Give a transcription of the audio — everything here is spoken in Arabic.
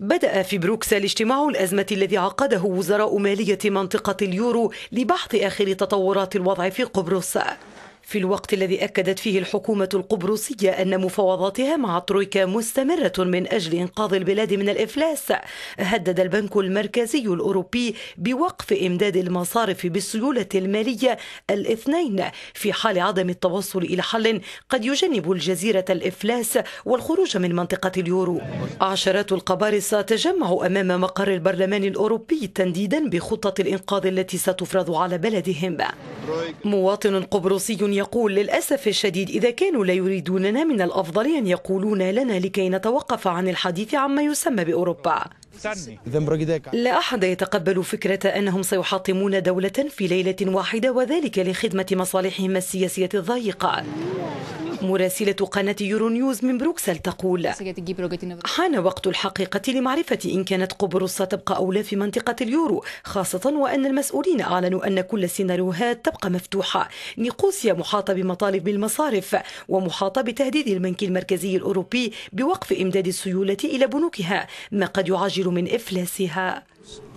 بدأ في بروكسل اجتماع الأزمة الذي عقده وزراء مالية منطقة اليورو لبحث آخر تطورات الوضع في قبرص في الوقت الذي أكدت فيه الحكومة القبرصية أن مفاوضاتها مع ترويكا مستمرة من أجل إنقاذ البلاد من الإفلاس هدد البنك المركزي الأوروبي بوقف إمداد المصارف بالسيولة المالية الاثنين في حال عدم التوصل إلى حل قد يجنب الجزيرة الإفلاس والخروج من منطقة اليورو عشرات القبارصة تجمعوا أمام مقر البرلمان الأوروبي تنديدا بخطة الإنقاذ التي ستفرض على بلدهم مواطن قبرصي يقول للأسف الشديد إذا كانوا لا يريدوننا من الأفضل أن يقولون لنا لكي نتوقف عن الحديث عما يسمى بأوروبا لا أحد يتقبل فكرة أنهم سيحطمون دولة في ليلة واحدة وذلك لخدمة مصالحهم السياسية الضيقة مراسلة قناة يورونيوز من بروكسل تقول حان وقت الحقيقة لمعرفة إن كانت قبرص تبقى أو لا في منطقة اليورو خاصة وأن المسؤولين أعلنوا أن كل السيناريوهات تبقى مفتوحة نيقوسيا محاطة بمطالب المصارف ومحاطة بتهديد البنك المركزي الأوروبي بوقف إمداد السيولة إلى بنوكها ما قد يعجل من إفلاسها